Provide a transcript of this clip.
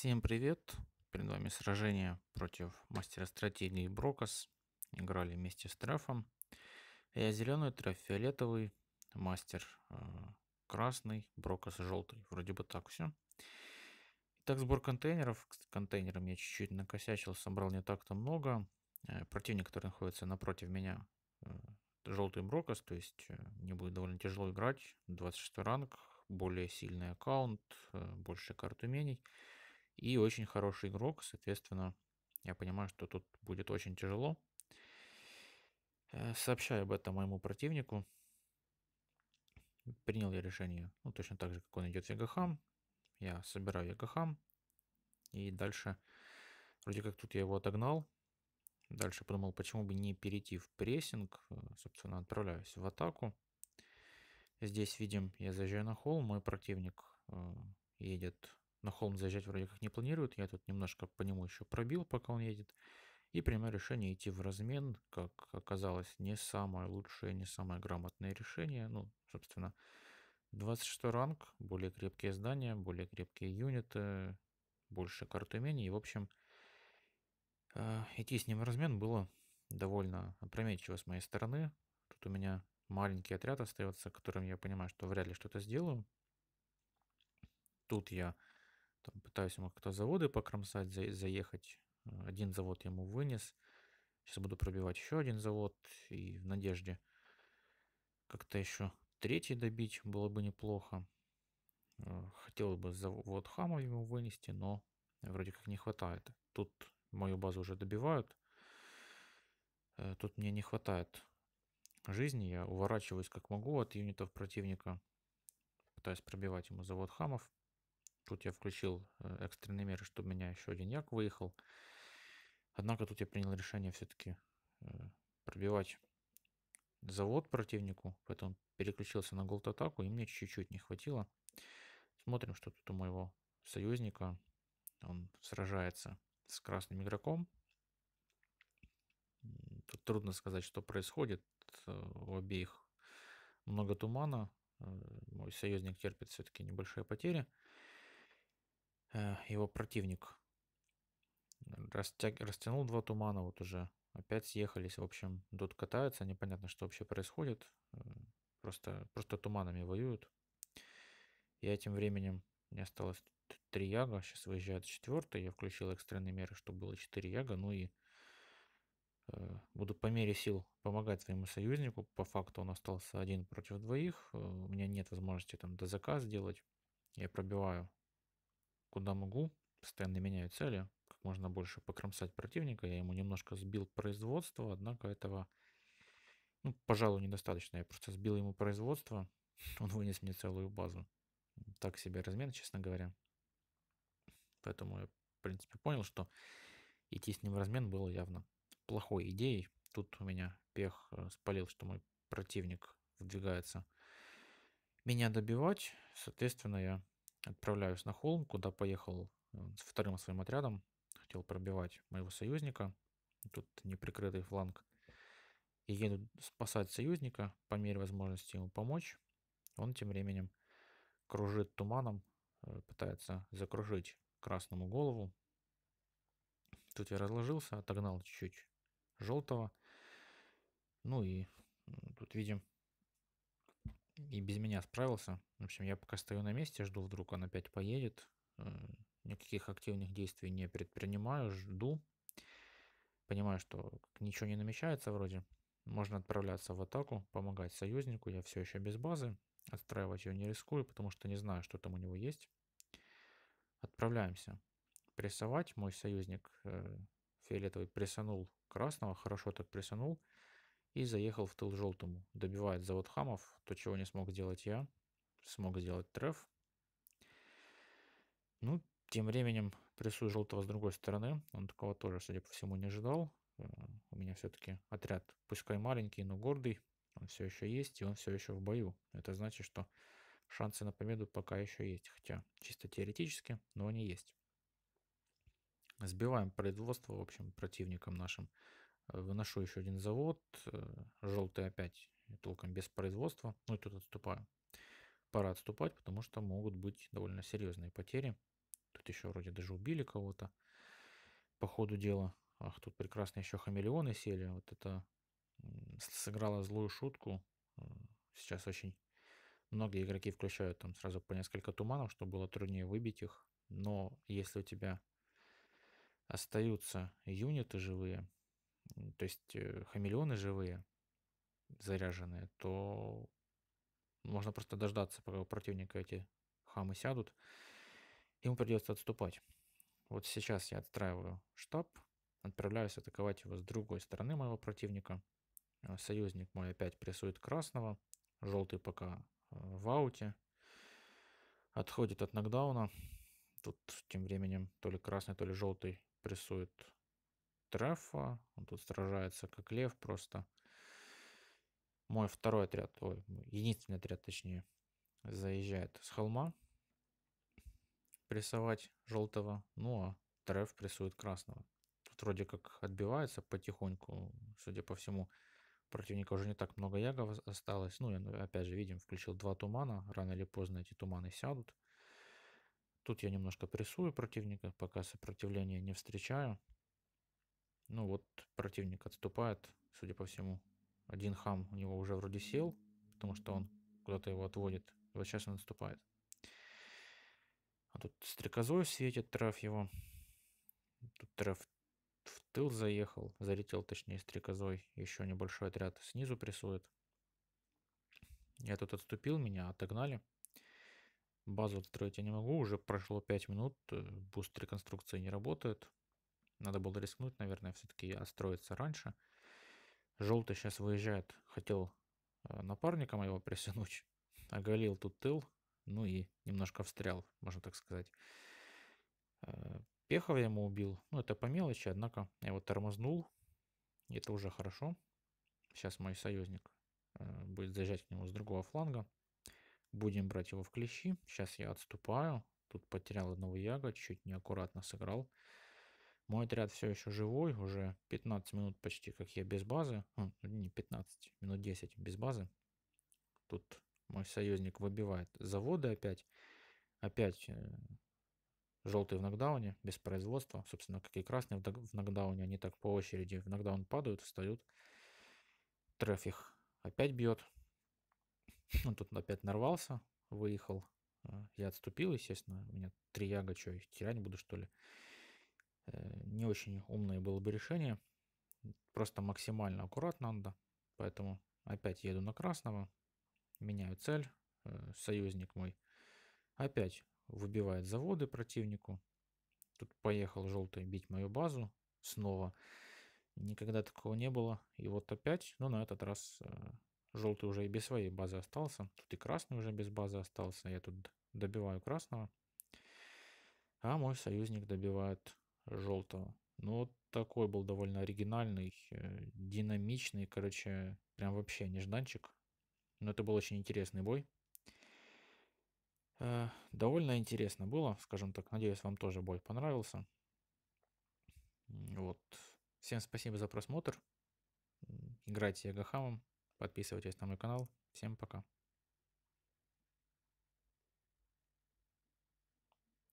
Всем привет! Перед вами сражение против мастера стратегии Брокос. Играли вместе с Трефом. Я зеленый, Треф фиолетовый, мастер э, красный, Брокос желтый. Вроде бы так все. Итак, сбор контейнеров. С контейнером я чуть-чуть накосячил, собрал не так-то много. Э, противник, который находится напротив меня, э, желтый Брокос, то есть э, мне будет довольно тяжело играть. 26 ранг, более сильный аккаунт, э, больше карт умений. И очень хороший игрок, соответственно, я понимаю, что тут будет очень тяжело. Э, сообщаю об этом моему противнику. Принял я решение, ну, точно так же, как он идет в Ягахам. Я собираю Ягахам. И дальше, вроде как тут я его отогнал. Дальше подумал, почему бы не перейти в прессинг. Э, собственно, отправляюсь в атаку. Здесь видим, я заезжаю на холм, мой противник э, едет на холм заезжать вроде как не планирует. Я тут немножко по нему еще пробил, пока он едет. И принимаю решение идти в размен, как оказалось, не самое лучшее, не самое грамотное решение. Ну, собственно, 26 ранг, более крепкие здания, более крепкие юниты, больше карт умений. И, в общем, э, идти с ним в размен было довольно опрометчиво с моей стороны. Тут у меня маленький отряд остается, которым я понимаю, что вряд ли что-то сделаю. Тут я там пытаюсь ему как-то заводы покромсать, за, заехать. Э, один завод ему вынес. Сейчас буду пробивать еще один завод. И в надежде как-то еще третий добить было бы неплохо. Э, Хотел бы завод хама ему вынести, но вроде как не хватает. Тут мою базу уже добивают. Э, тут мне не хватает жизни. Я уворачиваюсь как могу от юнитов противника. Пытаюсь пробивать ему завод хамов. Тут я включил э, экстренные меры, чтобы меня еще один як выехал. Однако тут я принял решение все-таки э, пробивать завод противнику, поэтому переключился на голд-атаку, и мне чуть-чуть не хватило. Смотрим, что тут у моего союзника. Он сражается с красным игроком. Тут трудно сказать, что происходит. Э, у обеих много тумана. Мой союзник терпит все-таки небольшие потери. Э, его противник. Растяг... Растянул два тумана вот уже. Опять съехались, в общем, тут катаются, непонятно, что вообще происходит. Просто, просто туманами воюют. Я этим временем, мне осталось три яга, сейчас выезжает четвертый. Я включил экстренные меры, чтобы было четыре яга. Ну и э, буду по мере сил помогать своему союзнику. По факту он остался один против двоих. Э, у меня нет возможности там ДЗК сделать. Я пробиваю куда могу, постоянно меняю цели, как можно больше покромсать противника. Я ему немножко сбил производство, однако этого, ну, пожалуй, недостаточно. Я просто сбил ему производство, он вынес мне целую базу. Так себе размен, честно говоря. Поэтому я, в принципе, понял, что идти с ним в размен было явно плохой идеей. Тут у меня пех э, спалил, что мой противник вдвигается меня добивать. Соответственно, я Отправляюсь на холм, куда поехал с вторым своим отрядом. Хотел пробивать моего союзника. Тут неприкрытый фланг. И еду спасать союзника, по мере возможности ему помочь. Он тем временем кружит туманом, э, пытается закружить красному голову. Тут я разложился, отогнал чуть-чуть желтого. Ну и тут видим и без меня справился. В общем, я пока стою на месте, жду, вдруг он опять поедет. Э, никаких активных действий не предпринимаю, жду. Понимаю, что ничего не намечается вроде. Можно отправляться в атаку, помогать союзнику. Я все еще без базы. Отстраивать ее не рискую, потому что не знаю, что там у него есть. Отправляемся. Прессовать. Мой союзник э, фиолетовый прессанул красного. Хорошо так прессанул и заехал в тыл желтому. Добивает завод хамов, то, чего не смог сделать я, смог сделать треф. Ну, тем временем прессую желтого с другой стороны. Он такого тоже, судя по всему, не ожидал. Э, у меня все-таки отряд, пускай маленький, но гордый. Он все еще есть, и он все еще в бою. Это значит, что шансы на победу пока еще есть. Хотя чисто теоретически, но они есть. Сбиваем производство, в общем, противником нашим. Выношу еще один завод. Э, желтый опять толком без производства. Ну и тут отступаю. Пора отступать, потому что могут быть довольно серьезные потери. Тут еще вроде даже убили кого-то по ходу дела. Ах, тут прекрасно еще хамелеоны сели. Вот это сыграло злую шутку. Сейчас очень многие игроки включают там сразу по несколько туманов, чтобы было труднее выбить их. Но если у тебя остаются юниты живые, то есть э, хамелеоны живые, заряженные, то можно просто дождаться, пока у противника эти хамы сядут, ему придется отступать. Вот сейчас я отстраиваю штаб, отправляюсь атаковать его с другой стороны моего противника. Э, союзник мой опять прессует красного, желтый пока э, в ауте, отходит от нокдауна. Тут тем временем то ли красный, то ли желтый прессует Трефа. Он тут сражается как лев просто. Мой второй отряд, ой, единственный отряд, точнее, заезжает с холма прессовать желтого. Ну, а Треф прессует красного. Тут вроде как отбивается потихоньку. Судя по всему, противника уже не так много ягов осталось. Ну, я, опять же, видим, включил два тумана. Рано или поздно эти туманы сядут. Тут я немножко прессую противника, пока сопротивления не встречаю. Ну вот противник отступает, судя по всему. Один хам у него уже вроде сел, потому что он куда-то его отводит. вот сейчас он отступает. А тут стрекозой светит, трав его. Тут трав в тыл заехал, залетел точнее стрекозой. Еще небольшой отряд снизу прессует. Я тут отступил, меня отогнали. Базу отстроить я не могу, уже прошло 5 минут, э, буст реконструкции не работает. Надо было рискнуть, наверное, все-таки отстроиться раньше. Желтый сейчас выезжает. Хотел э, напарника моего присянуть. Оголил тут тыл. Ну и немножко встрял, можно так сказать. Э, Пехов я ему убил. Ну, это по мелочи, однако я его тормознул. это уже хорошо. Сейчас мой союзник э, будет заезжать к нему с другого фланга. Будем брать его в клещи. Сейчас я отступаю. Тут потерял одного яга, чуть неаккуратно сыграл. Мой отряд все еще живой, уже 15 минут почти, как я без базы. А, ну, не 15, минут 10 без базы. Тут мой союзник выбивает заводы опять. Опять э, желтые в нокдауне, без производства. Собственно, как и красные в нокдауне. Они так по очереди в нокдаун падают, встают. Треф опять бьет. Он тут опять нарвался, выехал. Э, я отступил, естественно. У меня три яга, что, терять буду, что ли? Э, не очень умное было бы решение. Просто максимально аккуратно надо. Поэтому опять еду на красного, меняю цель. Э, союзник мой опять выбивает заводы противнику. Тут поехал желтый бить мою базу снова. Никогда такого не было. И вот опять, но ну, на этот раз э, желтый уже и без своей базы остался. Тут и красный уже без базы остался. Я тут добиваю красного. А мой союзник добивает желтого. Но ну, такой был довольно оригинальный, э, динамичный, короче, прям вообще нежданчик. Но это был очень интересный бой. Э, довольно интересно было, скажем так. Надеюсь, вам тоже бой понравился. Вот. Всем спасибо за просмотр. Играйте Ягахамом. Подписывайтесь на мой канал. Всем пока.